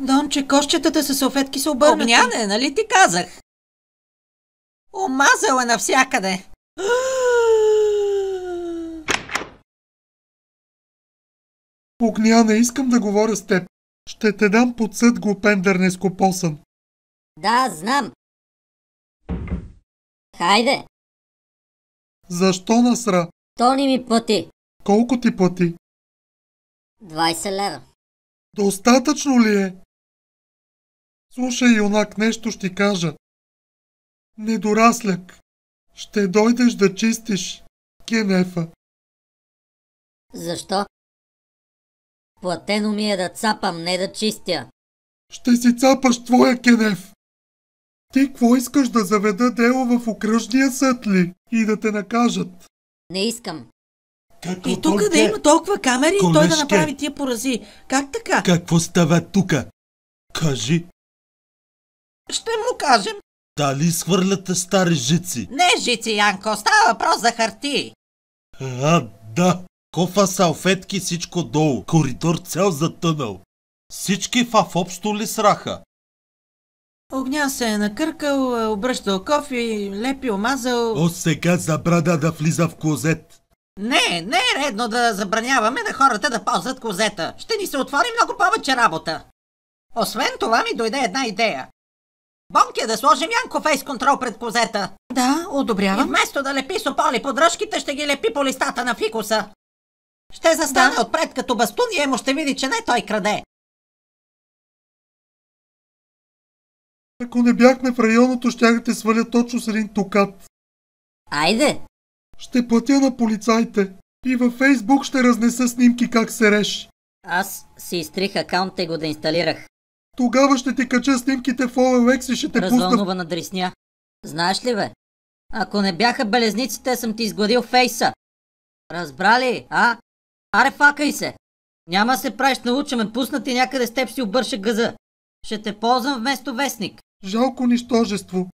Донче, кощетата са салфетки са обърнати. Огняне, нали ти казах? Омазала навсякъде. Огняне, искам да говоря с теб. Ще те дам под съд, глупендър нескопосан. Да, знам. Хайде. Защо насра? Тони ми плати. Колко ти плати? 20 лева. Достатъчно ли е? Слушай, юнак, нещо ще кажа. Недорасляк, ще дойдеш да чистиш кенефа. Защо? Платено ми е да цапам, не да чистя. Ще си цапаш твоя кенеф. Ти какво искаш да заведа дело в окръжния съд ли и да те накажат? Не искам. Какво и тук да има толкова камери и той да направи тия порази. Как така? Какво става тука? Кажи. Ще му кажем. Дали изхвърляте стари жици? Не, жици, Янко, става въпрос за харти. А, да. Кофа, салфетки, всичко долу. Коридор цял затънал. Всички в общо ли сраха? Огнян се е накъркал, е обръщал кофи, лепи омазал... От сега забрада да влиза в клозет. Не, не е редно да забраняваме на хората да ползват козета. Ще ни се отвори много повече работа. Освен това ми дойде една идея. Бонки, е да сложим Янко фейс контрол пред козета. Да, одобрявам. И вместо да лепи сополи подръжките, ще ги лепи по листата на фикуса. Ще застане да. отпред като бастун и му ще види, че не той краде. Ако не бяхме в районното, ще те сваля точно с един токат. Айде! Ще платя на полицайите. И във Фейсбук ще разнеса снимки как се реш. Аз си изтрих акаунта и го да инсталирах. Тогава ще ти кача снимките в OLX и ще те пусна... на дресня. Знаеш ли бе? Ако не бяха белезниците, съм ти изгладил фейса. Разбрали, а? Аре, факай се! Няма се правиш, науча ме пуснат и някъде с теб си обърша гъза. Ще те ползвам вместо вестник. Жалко нищожество.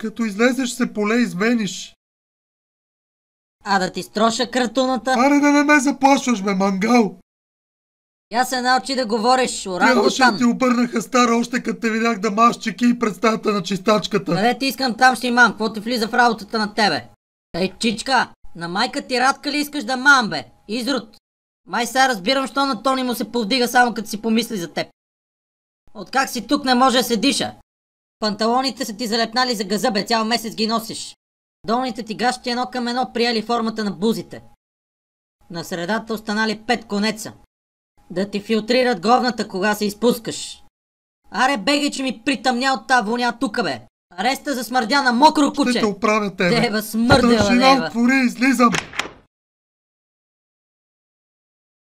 Като излезеш се поле извениш. А да ти строша кратуната? Аре да не ме заплашваш, бе, мангал! Я се научи да говориш, орангутан. Ти, ти обърнаха стара още като те видях да маш чеки и представата на чистачката. Къде ти искам там ще имам, какво ти влиза в работата на тебе? Ей, чичка, на майка ти радка ли искаш да мам, бе? Изрод. Май сега разбирам, що на Тони му се повдига само като си помисли за теб. Откак си тук не може да се диша. Панталоните са ти залепнали за газа, бе, цял месец ги носиш. Долните ти гащи едно към едно приели формата на бузите. На средата останали пет конеца. Да ти филтрират говната, кога се изпускаш. Аре, бегай, че ми притъмня от тази воня тука, бе. Ареста за смърдя на мокро куче. Ще те оправя тебе. Дева, смърдела, Дева. Дължина, отвори, излизам.